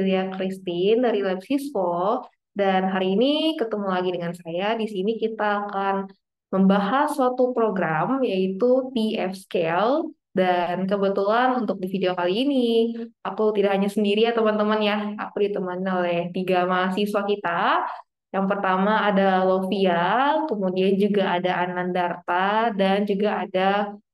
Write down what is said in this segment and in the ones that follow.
Cecilia Christine dari Lab Sisvo. dan hari ini ketemu lagi dengan saya. Di sini kita akan membahas suatu program yaitu TF Scale dan kebetulan untuk di video kali ini aku tidak hanya sendiri ya teman-teman ya. Aku ditemani oleh tiga mahasiswa kita. Yang pertama ada Lovia, kemudian juga ada Anandarta, dan juga ada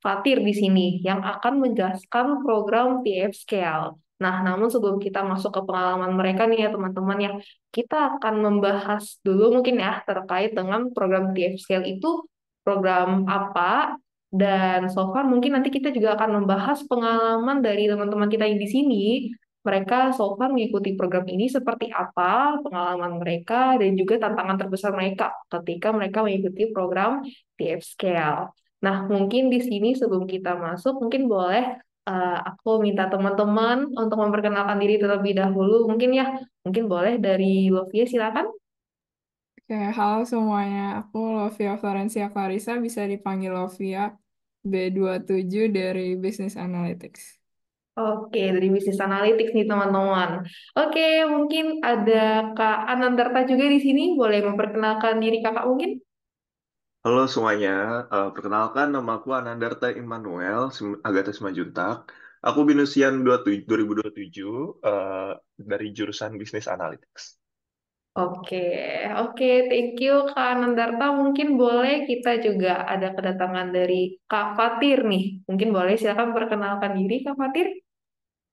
Fatir di sini yang akan menjelaskan program TF Scale. Nah, namun sebelum kita masuk ke pengalaman mereka nih ya teman-teman ya, kita akan membahas dulu mungkin ya terkait dengan program TFCL itu program apa dan so far mungkin nanti kita juga akan membahas pengalaman dari teman-teman kita yang di sini. Mereka so far mengikuti program ini seperti apa, pengalaman mereka, dan juga tantangan terbesar mereka ketika mereka mengikuti program TF Scale. Nah, mungkin di sini sebelum kita masuk, mungkin boleh uh, aku minta teman-teman untuk memperkenalkan diri terlebih dahulu. Mungkin ya, mungkin boleh dari Lovia silakan. Oke, halo semuanya. Aku Lovia Florencia Clarissa, bisa dipanggil Lovia B27 dari Business Analytics. Oke, dari Business Analytics nih teman-teman. Oke, mungkin ada Kak Anandarta juga di sini. Boleh memperkenalkan diri kakak mungkin? Halo semuanya, uh, perkenalkan nama aku Anandarta Immanuel Agatha Simanjuntak. Simajuntak. Aku binusian 2027 uh, eh, dari jurusan Business Analytics. Oke, oke, thank you Kak Anandarta Mungkin boleh kita juga ada kedatangan dari Kak Fatir nih. Mungkin boleh silakan perkenalkan diri Kak Fatir.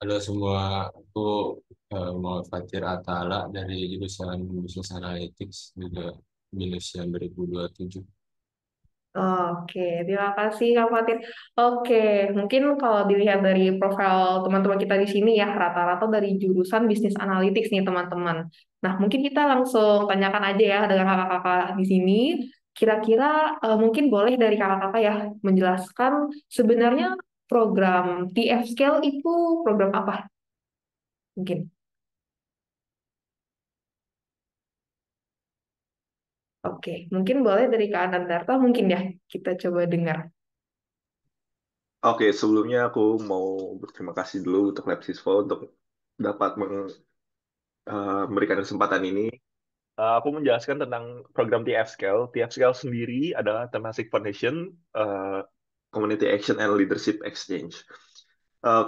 Halo semua, aku eh, mau Fatir Atala dari jurusan Business Analytics juga binusian 2027. Oke, terima kasih Kak Fatin. Oke, mungkin kalau dilihat dari profil teman-teman kita di sini ya, rata-rata dari jurusan bisnis analytics nih teman-teman. Nah, mungkin kita langsung tanyakan aja ya dengan kakak-kakak di sini, kira-kira uh, mungkin boleh dari kakak-kakak ya menjelaskan sebenarnya program TF Scale itu program apa? Mungkin. Oke, mungkin boleh dari Kak Anantarta mungkin ya kita coba dengar. Oke, sebelumnya aku mau berterima kasih dulu untuk Lepsisfo untuk dapat meng, uh, memberikan kesempatan ini. Uh, aku menjelaskan tentang program TF Scale. TF Scale sendiri adalah Temasek Foundation uh, Community Action and Leadership Exchange. Uh,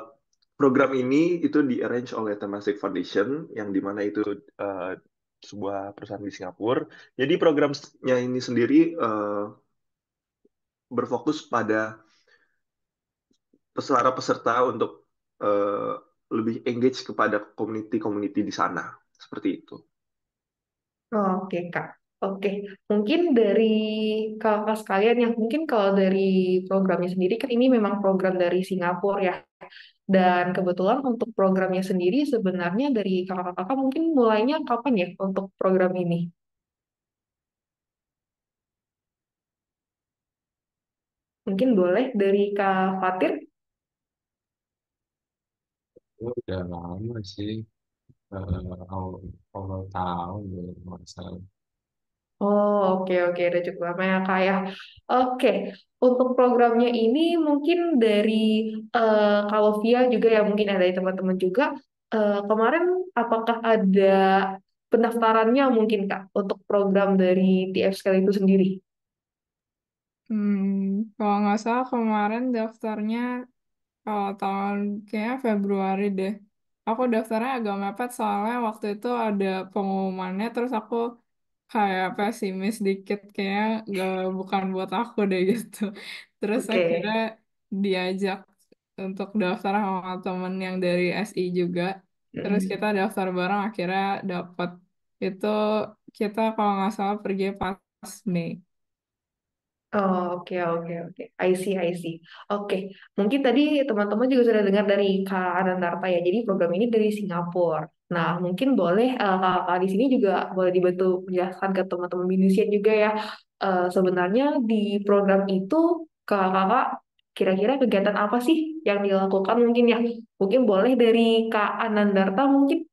program ini itu di-arrange oleh Temasek Foundation, yang dimana itu uh, sebuah perusahaan di Singapura. Jadi programnya ini sendiri uh, berfokus pada para peserta untuk uh, lebih engage kepada community-community di sana. Seperti itu. Oh, Oke, okay, Kak. Oke, okay. mungkin dari kakak sekalian yang mungkin kalau dari programnya sendiri kan ini memang program dari Singapura ya. Dan kebetulan untuk programnya sendiri sebenarnya dari kakak-kakak mungkin mulainya kapan ya untuk program ini? Mungkin boleh dari Kak Fatir? Oh, udah lama sih, eh, Kalau awal, tahun ya, masalah Oh, oke oke udah cukup lama ya Kak ya. Oke, untuk programnya ini mungkin dari uh, kalau Via juga ya mungkin ada ya, teman-teman juga uh, kemarin apakah ada pendaftarannya mungkin Kak untuk program dari TF Scale itu sendiri? Hmm, kalau nggak salah kemarin daftarnya kalau eh, tahun kayaknya Februari deh. Aku daftarnya agak mepet soalnya waktu itu ada pengumumannya terus aku kayak pesimis dikit kayak gak bukan buat aku deh gitu terus Oke. akhirnya diajak untuk daftar sama temen yang dari SI juga terus kita daftar bareng akhirnya dapat itu kita kalau nggak salah pergi pas Mei Oh, Oke, oke, oke. I see, I see. Oke, mungkin tadi teman-teman juga sudah dengar dari Kak Anandarta ya. Jadi program ini dari Singapura. Nah, mungkin boleh uh, kakak di sini juga boleh dibantu menjelaskan ke teman-teman Indonesia juga ya. Uh, sebenarnya di program itu kakak-kakak kira-kira kegiatan apa sih yang dilakukan mungkin ya? Mungkin boleh dari Kak Anandarta mungkin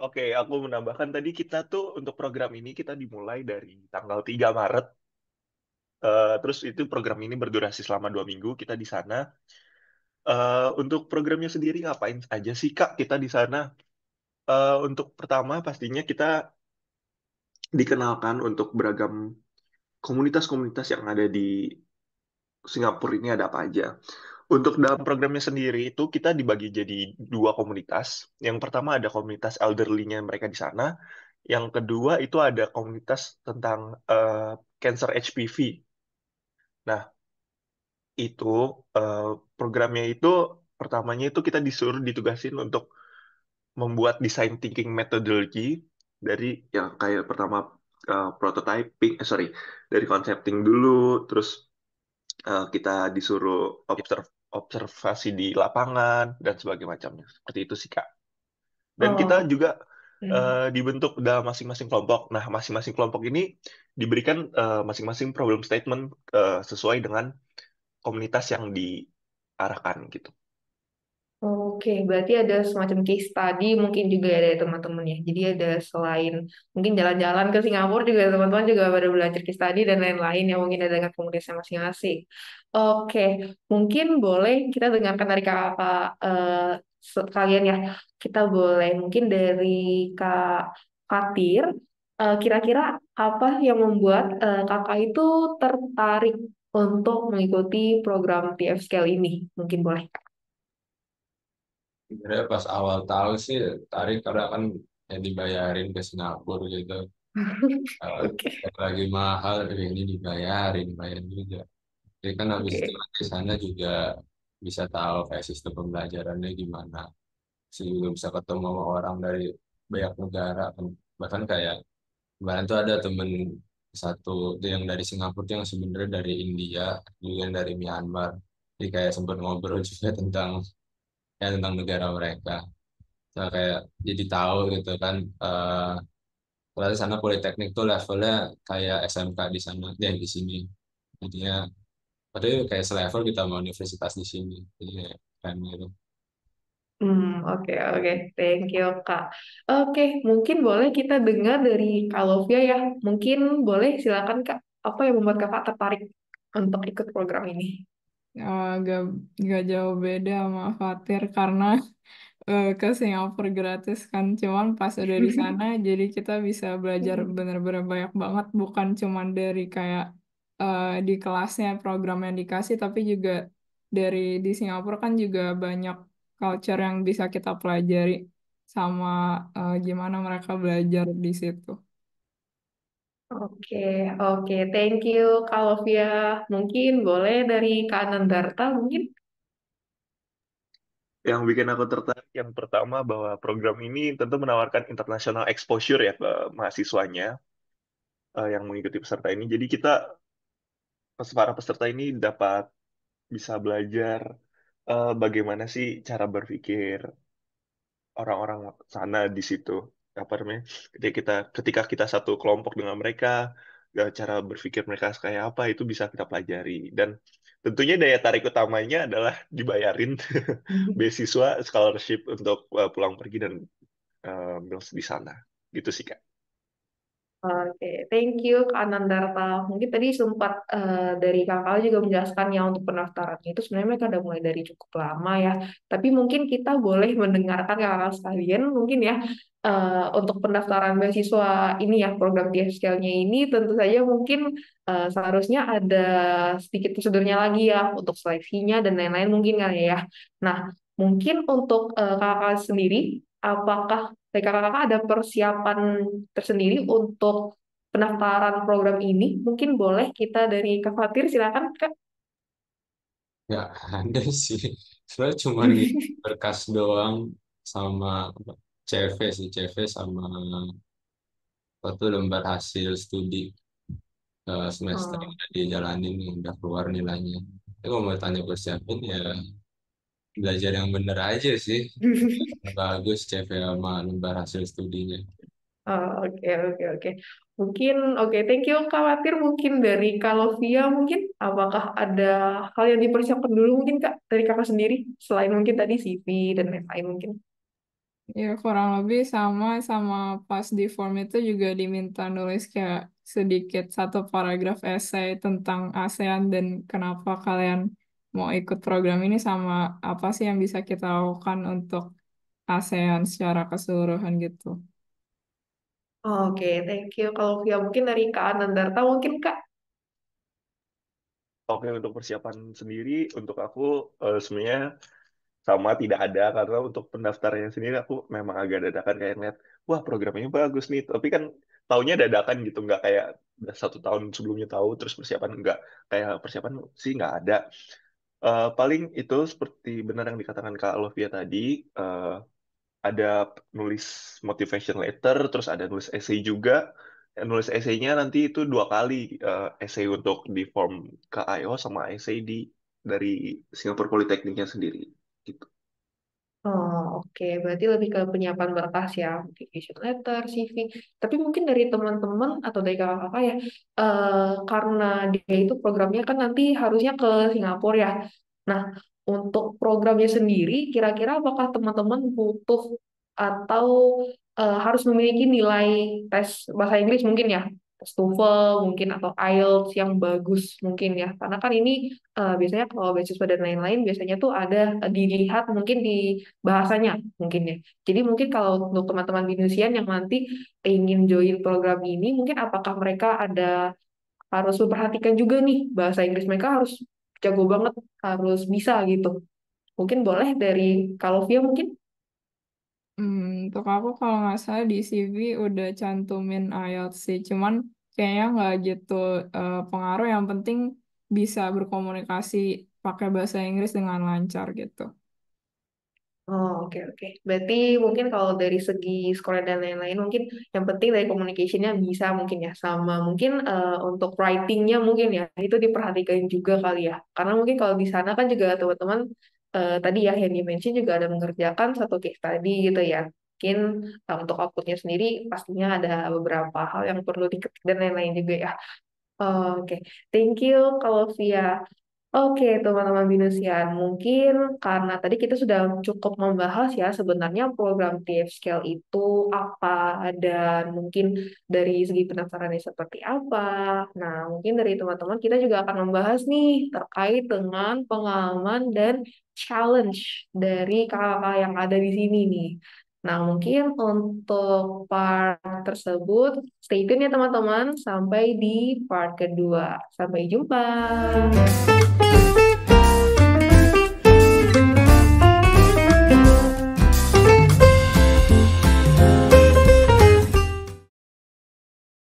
Oke, aku menambahkan tadi kita tuh untuk program ini kita dimulai dari tanggal 3 Maret Uh, terus itu program ini berdurasi selama dua minggu. Kita di sana. Uh, untuk programnya sendiri ngapain aja sih kak kita di sana? Uh, untuk pertama pastinya kita dikenalkan untuk beragam komunitas-komunitas yang ada di Singapura ini ada apa aja. Untuk dalam programnya sendiri itu kita dibagi jadi dua komunitas. Yang pertama ada komunitas elderly-nya mereka di sana. Yang kedua itu ada komunitas tentang uh, cancer HPV. Nah, itu uh, programnya itu pertamanya itu kita disuruh ditugasin untuk membuat design thinking methodology dari yang kayak pertama uh, prototyping, eh, sorry, dari concepting dulu, terus uh, kita disuruh iya. observe observasi di lapangan dan sebagainya macamnya. Seperti itu sih Kak. Dan oh. kita juga uh, dibentuk dalam masing-masing kelompok. Nah, masing-masing kelompok ini diberikan masing eh, masing-masing problem statement uh, sesuai dengan komunitas yang diarahkan gitu. Oke, berarti ada semacam case study mungkin juga ada ya teman-teman ya. Jadi ada selain mungkin jalan-jalan ke Singapura juga teman-teman juga pada belajar case study dan lain-lain yang mungkin ada dengan komunitasnya masing-masing. Oke, mungkin boleh kita dengarkan dari kakak uh, sekalian ya kita boleh mungkin dari Kak Fatir eh, kira-kira apa yang membuat eh, kakak itu tertarik untuk mengikuti program TF Scale ini? Mungkin boleh. Sebenarnya pas awal tahu sih tarik karena kan yang dibayarin ke Singapura gitu. Eh, okay. lagi mahal ini dibayarin, bayar juga. Jadi kan habis okay. itu di sana juga bisa tahu kayak sistem pembelajarannya gimana sehingga bisa ketemu sama orang dari banyak negara bahkan kayak kemarin tuh ada temen satu yang dari Singapura yang sebenarnya dari India juga yang dari Myanmar jadi kayak sempat ngobrol juga tentang ya tentang negara mereka so, nah, kayak jadi tahu gitu kan uh, sana politeknik tuh levelnya kayak SMK di sana dan di sini jadinya Padahal kayak selevel kita mau universitas di sini. Jadi kayak keren gitu. Hmm, oke, okay, oke. Okay. Thank you, Kak. Oke, okay, mungkin boleh kita dengar dari Kak Lovia ya. Mungkin boleh silakan, Kak. Apa yang membuat Kakak tertarik untuk ikut program ini? Eh, agak, agak jauh beda sama Fatir karena uh, ke Singapura gratis kan. Cuman pas udah di sana, jadi kita bisa belajar hmm. bener-bener banyak banget. Bukan cuman dari kayak uh, di kelasnya program yang dikasih tapi juga dari di Singapura kan juga banyak culture yang bisa kita pelajari sama uh, gimana mereka belajar di situ. Oke, okay, oke. Okay. Thank you, kalau via Mungkin boleh dari kanan darta mungkin? Yang bikin aku tertarik, yang pertama bahwa program ini tentu menawarkan international exposure ya ke mahasiswanya uh, yang mengikuti peserta ini. Jadi kita para peserta ini dapat bisa belajar uh, bagaimana sih cara berpikir orang-orang sana di situ apa namanya ketika kita ketika kita satu kelompok dengan mereka ya, cara berpikir mereka kayak apa itu bisa kita pelajari dan tentunya daya tarik utamanya adalah dibayarin mm-hmm. beasiswa scholarship untuk eh, pulang pergi dan uh, di sana gitu sih kak Oke, thank you Kak Nandarta. Mungkin tadi sempat uh, dari kakak juga menjelaskan ya untuk pendaftarannya itu sebenarnya mereka udah mulai dari cukup lama ya. Tapi mungkin kita boleh mendengarkan ya, kakak sekalian mungkin ya uh, untuk pendaftaran beasiswa ini ya program DSKL-nya ini tentu saja mungkin uh, seharusnya ada sedikit prosedurnya lagi ya untuk seleksinya dan lain-lain mungkin kan ya. Nah, mungkin untuk kakak sendiri apakah kakak-kakak ada persiapan tersendiri untuk pendaftaran program ini? Mungkin boleh kita dari Kak Fatir, silakan Kak. Ya ada sih. Sebenarnya cuma berkas doang sama CV sih, CV sama waktu lembar hasil studi eh, semester oh. yang dijalanin udah keluar nilainya. Tapi kalau mau tanya persiapan ya belajar yang bener aja sih. Bagus CPA sama lembar hasil studinya. Oh, oke, oke, oke. Mungkin, oke, okay, thank you Khawatir Mungkin dari Kalovia, mungkin apakah ada hal yang dipersiapkan dulu mungkin Kak, dari Kakak sendiri, selain mungkin tadi CV dan lain-lain mungkin? Ya, kurang lebih sama sama pas di form itu juga diminta nulis kayak sedikit satu paragraf esai tentang ASEAN dan kenapa kalian mau ikut program ini sama apa sih yang bisa kita lakukan untuk ASEAN secara keseluruhan gitu. Oke, okay, thank you. Kalau Via mungkin dari Kak Anandarta mungkin Kak. Oke, okay, untuk persiapan sendiri untuk aku uh, sebenarnya sama tidak ada karena untuk pendaftarannya sendiri aku memang agak dadakan kayak ngeliat wah programnya bagus nih tapi kan taunya dadakan gitu nggak kayak satu tahun sebelumnya tahu terus persiapan nggak kayak persiapan sih nggak ada Uh, paling itu seperti benar yang dikatakan Kak Lovia tadi, uh, ada nulis motivation letter, terus ada nulis essay juga. Eh, nulis essay-nya nanti itu dua kali, uh, essay untuk di form KIO sama essay di dari Singapore Polytechnic-nya sendiri. Gitu. Oh, oke. Berarti lebih ke penyiapan berkas ya, motivation letter, CV. Tapi mungkin dari teman-teman atau dari kakak-kakak ya, eh, karena dia itu programnya kan nanti harusnya ke Singapura ya. Nah, untuk programnya sendiri, kira-kira apakah teman-teman butuh atau uh, harus memiliki nilai tes bahasa Inggris mungkin ya? TOEFL mungkin atau IELTS yang bagus mungkin ya karena kan ini uh, biasanya kalau beasiswa dan lain-lain biasanya tuh ada uh, dilihat mungkin di bahasanya mungkin ya jadi mungkin kalau untuk teman-teman binusian yang nanti ingin join program ini mungkin apakah mereka ada harus memperhatikan juga nih bahasa Inggris mereka harus jago banget harus bisa gitu mungkin boleh dari kalau Via mungkin Hmm, untuk aku kalau nggak salah di CV udah cantumin IELTS sih, cuman kayaknya nggak gitu uh, pengaruh. Yang penting bisa berkomunikasi pakai bahasa Inggris dengan lancar gitu. Oh, oke, oke. Berarti mungkin kalau dari segi sekolah dan lain-lain, mungkin yang penting dari communication-nya bisa mungkin ya, sama mungkin uh, untuk writing-nya mungkin ya, itu diperhatikan juga kali ya. Karena mungkin kalau di sana kan juga teman-teman eh, tadi ya yang dimention juga ada mengerjakan satu case tadi gitu ya mungkin uh, untuk outputnya sendiri pastinya ada beberapa hal yang perlu diketik dan lain-lain juga ya. Oke, okay. thank you kalau via Oke, teman-teman Binusian, mungkin karena tadi kita sudah cukup membahas ya sebenarnya program TF Scale itu apa dan mungkin dari segi pendaftarannya seperti apa. Nah, mungkin dari teman-teman kita juga akan membahas nih terkait dengan pengalaman dan challenge dari kakak kakak yang ada di sini nih. Nah, mungkin untuk part tersebut, stay tune ya teman-teman sampai di part kedua. Sampai jumpa.